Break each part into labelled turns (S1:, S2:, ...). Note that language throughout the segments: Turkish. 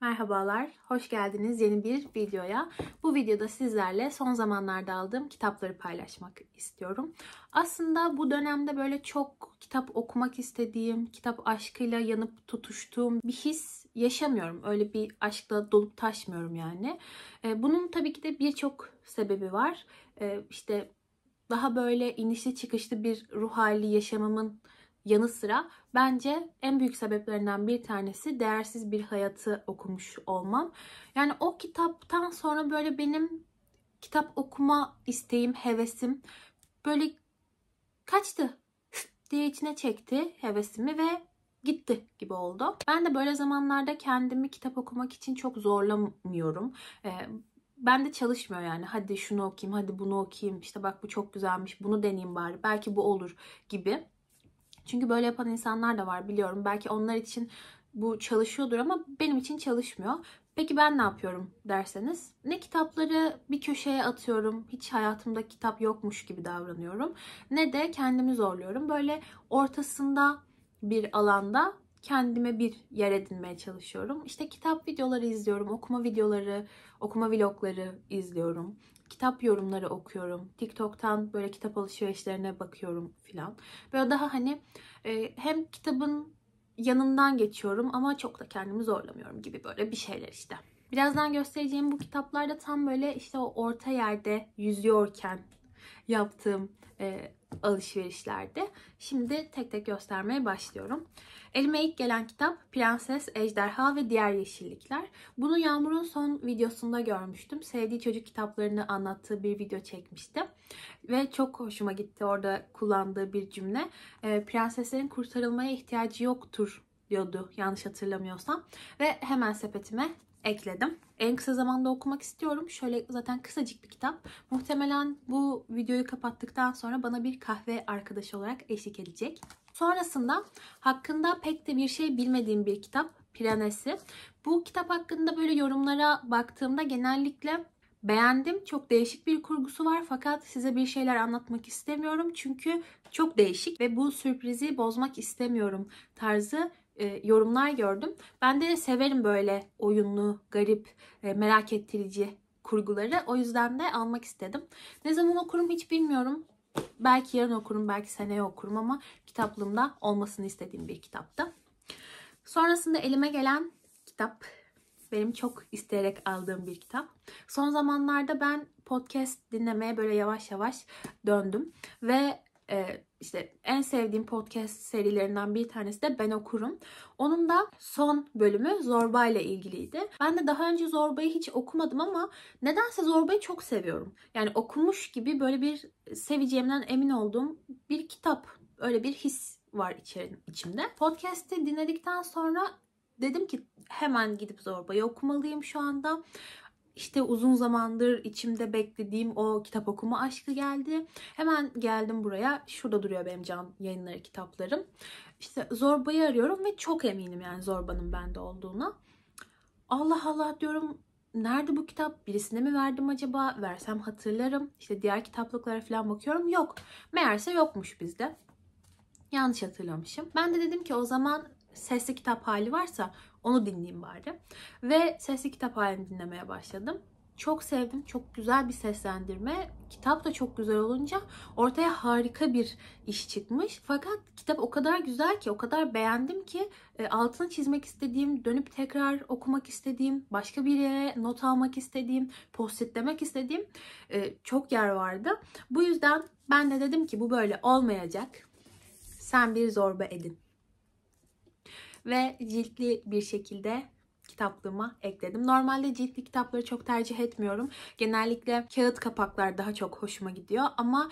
S1: Merhabalar, hoş geldiniz yeni bir videoya. Bu videoda sizlerle son zamanlarda aldığım kitapları paylaşmak istiyorum. Aslında bu dönemde böyle çok kitap okumak istediğim, kitap aşkıyla yanıp tutuştuğum bir his yaşamıyorum. Öyle bir aşkla dolup taşmıyorum yani. Ee, bunun tabii ki de birçok sebebi var. Ee, işte daha böyle inişli çıkışlı bir ruh hali yaşamamın yanı sıra bence en büyük sebeplerinden bir tanesi değersiz bir hayatı okumuş olmam. Yani o kitaptan sonra böyle benim kitap okuma isteğim, hevesim böyle kaçtı diye içine çekti hevesimi ve gitti gibi oldu. Ben de böyle zamanlarda kendimi kitap okumak için çok zorlamıyorum. Ee, ben de çalışmıyor yani. Hadi şunu okuyayım, hadi bunu okuyayım. İşte bak bu çok güzelmiş, bunu deneyeyim bari. Belki bu olur gibi. Çünkü böyle yapan insanlar da var biliyorum. Belki onlar için bu çalışıyordur ama benim için çalışmıyor. Peki ben ne yapıyorum derseniz ne kitapları bir köşeye atıyorum, hiç hayatımda kitap yokmuş gibi davranıyorum ne de kendimi zorluyorum. Böyle ortasında bir alanda kendime bir yer edinmeye çalışıyorum. İşte kitap videoları izliyorum, okuma videoları, okuma vlogları izliyorum kitap yorumları okuyorum. TikTok'tan böyle kitap alışverişlerine bakıyorum filan. Böyle daha hani e, hem kitabın yanından geçiyorum ama çok da kendimi zorlamıyorum gibi böyle bir şeyler işte. Birazdan göstereceğim bu kitaplarda tam böyle işte o orta yerde yüzüyorken yaptığım e, alışverişlerde. Şimdi tek tek göstermeye başlıyorum. Elime ilk gelen kitap Prenses, Ejderha ve Diğer Yeşillikler. Bunu Yağmur'un son videosunda görmüştüm. Sevdiği çocuk kitaplarını anlattığı bir video çekmişti. Ve çok hoşuma gitti orada kullandığı bir cümle. E, prenseslerin kurtarılmaya ihtiyacı yoktur diyordu yanlış hatırlamıyorsam. Ve hemen sepetime ekledim. En kısa zamanda okumak istiyorum. Şöyle zaten kısacık bir kitap. Muhtemelen bu videoyu kapattıktan sonra bana bir kahve arkadaşı olarak eşlik edecek. Sonrasında hakkında pek de bir şey bilmediğim bir kitap. Piranesi. Bu kitap hakkında böyle yorumlara baktığımda genellikle beğendim. Çok değişik bir kurgusu var fakat size bir şeyler anlatmak istemiyorum. Çünkü çok değişik ve bu sürprizi bozmak istemiyorum tarzı e, yorumlar gördüm. Ben de severim böyle oyunlu, garip, e, merak ettirici kurguları. O yüzden de almak istedim. Ne zaman okurum hiç bilmiyorum. Belki yarın okurum, belki seneye okurum ama kitaplığımda olmasını istediğim bir kitaptı. Sonrasında elime gelen kitap benim çok isteyerek aldığım bir kitap. Son zamanlarda ben podcast dinlemeye böyle yavaş yavaş döndüm ve e, işte en sevdiğim podcast serilerinden bir tanesi de Ben Okurum. Onun da son bölümü Zorba ile ilgiliydi. Ben de daha önce Zorba'yı hiç okumadım ama nedense Zorba'yı çok seviyorum. Yani okumuş gibi böyle bir seveceğimden emin olduğum bir kitap. Öyle bir his var içimde. Podcast'i dinledikten sonra dedim ki hemen gidip Zorba'yı okumalıyım şu anda işte uzun zamandır içimde beklediğim o kitap okuma aşkı geldi. Hemen geldim buraya. Şurada duruyor benim can yayınları kitaplarım. İşte Zorba'yı arıyorum ve çok eminim yani Zorba'nın bende olduğuna. Allah Allah diyorum nerede bu kitap? Birisine mi verdim acaba? Versem hatırlarım. İşte diğer kitaplıklara falan bakıyorum. Yok. Meğerse yokmuş bizde. Yanlış hatırlamışım. Ben de dedim ki o zaman sesli kitap hali varsa onu dinleyeyim bari. Ve sesli kitap halini dinlemeye başladım. Çok sevdim. Çok güzel bir seslendirme. Kitap da çok güzel olunca ortaya harika bir iş çıkmış. Fakat kitap o kadar güzel ki, o kadar beğendim ki e, altını çizmek istediğim, dönüp tekrar okumak istediğim, başka bir yere not almak istediğim, postitlemek istediğim e, çok yer vardı. Bu yüzden ben de dedim ki bu böyle olmayacak. Sen bir zorba edin ve ciltli bir şekilde kitaplığıma ekledim. Normalde ciltli kitapları çok tercih etmiyorum. Genellikle kağıt kapaklar daha çok hoşuma gidiyor ama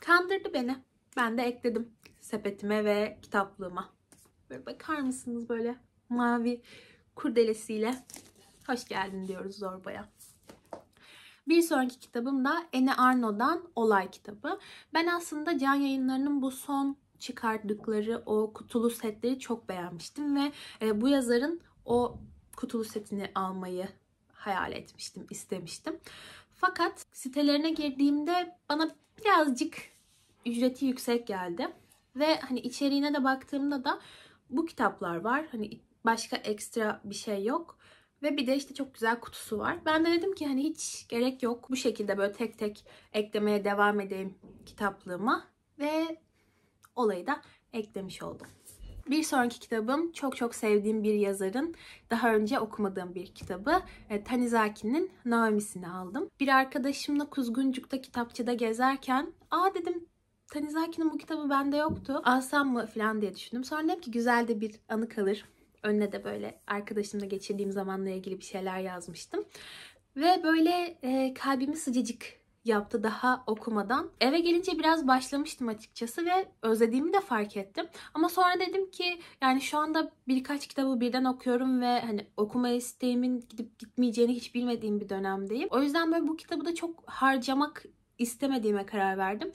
S1: kandırdı beni. Ben de ekledim sepetime ve kitaplığıma. Böyle bakar mısınız böyle mavi kurdelesiyle hoş geldin diyoruz zorbaya. Bir sonraki kitabım da Anne Arno'dan Olay kitabı. Ben aslında Can Yayınları'nın bu son çıkardıkları o kutulu setleri çok beğenmiştim ve e, bu yazarın o kutulu setini almayı hayal etmiştim, istemiştim. Fakat sitelerine girdiğimde bana birazcık ücreti yüksek geldi. Ve hani içeriğine de baktığımda da bu kitaplar var. Hani başka ekstra bir şey yok. Ve bir de işte çok güzel kutusu var. Ben de dedim ki hani hiç gerek yok. Bu şekilde böyle tek tek eklemeye devam edeyim kitaplığıma. Ve olayı da eklemiş oldum. Bir sonraki kitabım çok çok sevdiğim bir yazarın daha önce okumadığım bir kitabı e, Tanizaki'nin Naomi'sini aldım. Bir arkadaşımla Kuzguncuk'ta kitapçıda gezerken aa dedim Tanizaki'nin bu kitabı bende yoktu. Alsam mı falan diye düşündüm. Sonra dedim ki güzel de bir anı kalır. Önüne de böyle arkadaşımla geçirdiğim zamanla ilgili bir şeyler yazmıştım. Ve böyle e, kalbimi sıcacık yaptı daha okumadan. Eve gelince biraz başlamıştım açıkçası ve özlediğimi de fark ettim. Ama sonra dedim ki yani şu anda birkaç kitabı birden okuyorum ve hani okuma isteğimin gidip gitmeyeceğini hiç bilmediğim bir dönemdeyim. O yüzden böyle bu kitabı da çok harcamak istemediğime karar verdim.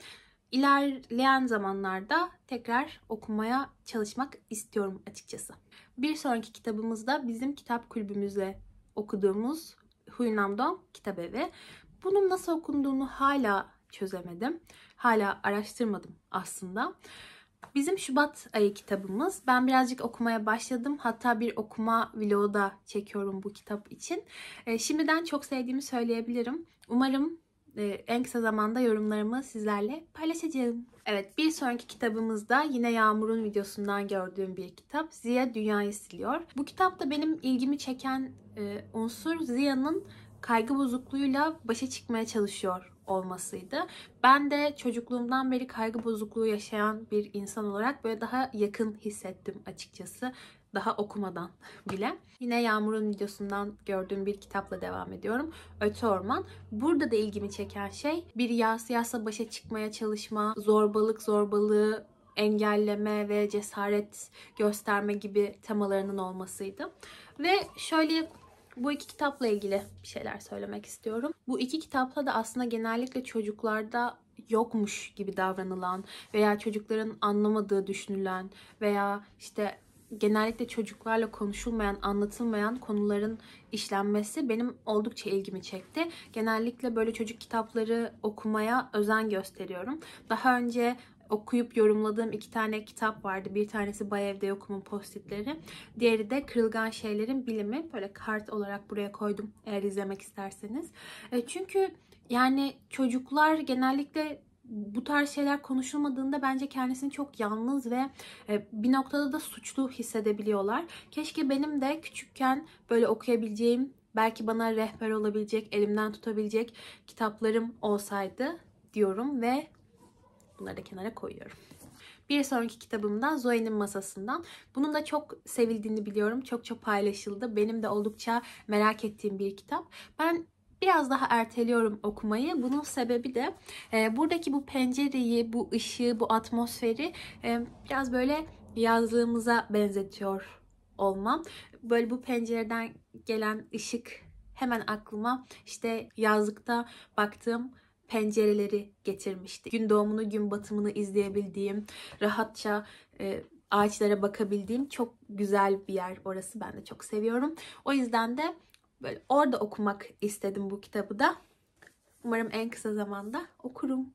S1: İlerleyen zamanlarda tekrar okumaya çalışmak istiyorum açıkçası. Bir sonraki kitabımız da bizim kitap kulübümüzle okuduğumuz Huynam Dong Kitap Evi. Bunun nasıl okunduğunu hala çözemedim. Hala araştırmadım aslında. Bizim Şubat ayı kitabımız. Ben birazcık okumaya başladım. Hatta bir okuma vlogu da çekiyorum bu kitap için. E, şimdiden çok sevdiğimi söyleyebilirim. Umarım e, en kısa zamanda yorumlarımı sizlerle paylaşacağım. Evet bir sonraki kitabımızda yine Yağmur'un videosundan gördüğüm bir kitap. Ziya Dünyayı Siliyor. Bu kitapta benim ilgimi çeken e, unsur Ziya'nın kaygı bozukluğuyla başa çıkmaya çalışıyor olmasıydı. Ben de çocukluğumdan beri kaygı bozukluğu yaşayan bir insan olarak böyle daha yakın hissettim açıkçası. Daha okumadan bile. Yine Yağmur'un videosundan gördüğüm bir kitapla devam ediyorum. Öte Orman. Burada da ilgimi çeken şey bir yas yasa başa çıkmaya çalışma, zorbalık zorbalığı engelleme ve cesaret gösterme gibi temalarının olmasıydı. Ve şöyle bu iki kitapla ilgili bir şeyler söylemek istiyorum. Bu iki kitapla da aslında genellikle çocuklarda yokmuş gibi davranılan veya çocukların anlamadığı düşünülen veya işte genellikle çocuklarla konuşulmayan, anlatılmayan konuların işlenmesi benim oldukça ilgimi çekti. Genellikle böyle çocuk kitapları okumaya özen gösteriyorum. Daha önce okuyup yorumladığım iki tane kitap vardı. Bir tanesi Bay Evde Yokum'un postitleri. Diğeri de Kırılgan Şeylerin Bilimi. Böyle kart olarak buraya koydum eğer izlemek isterseniz. E, çünkü yani çocuklar genellikle bu tarz şeyler konuşulmadığında bence kendisini çok yalnız ve e, bir noktada da suçlu hissedebiliyorlar. Keşke benim de küçükken böyle okuyabileceğim, belki bana rehber olabilecek, elimden tutabilecek kitaplarım olsaydı diyorum ve Bunları da kenara koyuyorum. Bir sonraki kitabımdan Zoe'nin masasından. Bunun da çok sevildiğini biliyorum. Çok çok paylaşıldı. Benim de oldukça merak ettiğim bir kitap. Ben biraz daha erteliyorum okumayı. Bunun sebebi de e, buradaki bu pencereyi, bu ışığı, bu atmosferi e, biraz böyle yazlığımıza benzetiyor olmam. Böyle bu pencereden gelen ışık hemen aklıma işte yazlıkta baktığım pencereleri getirmişti. Gün doğumunu gün batımını izleyebildiğim, rahatça e, ağaçlara bakabildiğim çok güzel bir yer orası. Ben de çok seviyorum. O yüzden de böyle orada okumak istedim bu kitabı da. Umarım en kısa zamanda okurum.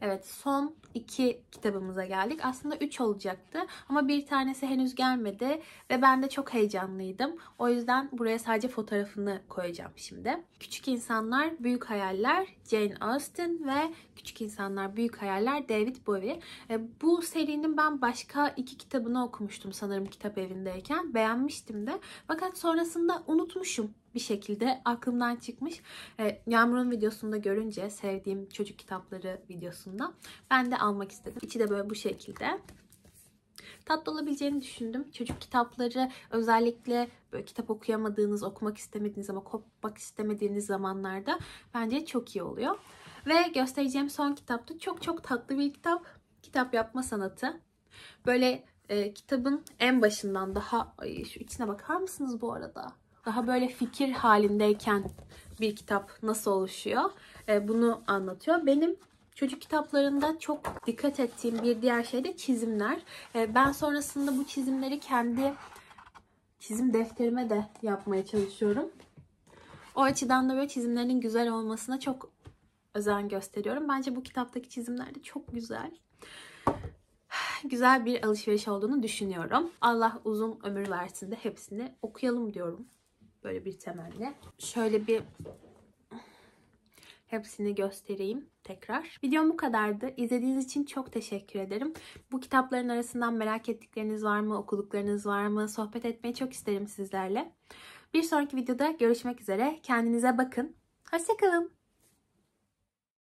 S1: Evet son iki kitabımıza geldik. Aslında üç olacaktı ama bir tanesi henüz gelmedi ve ben de çok heyecanlıydım. O yüzden buraya sadece fotoğrafını koyacağım şimdi. Küçük İnsanlar Büyük Hayaller Jane Austen ve Küçük İnsanlar Büyük Hayaller David Bowie. E, bu serinin ben başka iki kitabını okumuştum sanırım kitap evindeyken. Beğenmiştim de. Fakat sonrasında unutmuşum bir şekilde aklımdan çıkmış. Ee, Yağmur'un videosunda görünce sevdiğim çocuk kitapları videosunda ben de almak istedim. İçi de böyle bu şekilde tatlı olabileceğini düşündüm. Çocuk kitapları özellikle böyle kitap okuyamadığınız, okumak istemediğiniz ama kopmak istemediğiniz zamanlarda bence çok iyi oluyor. Ve göstereceğim son kitap da çok çok tatlı bir kitap. Kitap yapma sanatı. Böyle e, kitabın en başından daha... Ay, şu içine bakar mısınız bu arada? daha böyle fikir halindeyken bir kitap nasıl oluşuyor e, bunu anlatıyor. Benim Çocuk kitaplarında çok dikkat ettiğim bir diğer şey de çizimler. E, ben sonrasında bu çizimleri kendi çizim defterime de yapmaya çalışıyorum. O açıdan da böyle çizimlerin güzel olmasına çok özen gösteriyorum. Bence bu kitaptaki çizimler de çok güzel. Güzel bir alışveriş olduğunu düşünüyorum. Allah uzun ömür versin de hepsini okuyalım diyorum. Böyle bir temelli. Şöyle bir hepsini göstereyim tekrar. Videom bu kadardı. İzlediğiniz için çok teşekkür ederim. Bu kitapların arasından merak ettikleriniz var mı, okuduklarınız var mı? Sohbet etmeyi çok isterim sizlerle. Bir sonraki videoda görüşmek üzere. Kendinize bakın. Hoşçakalın.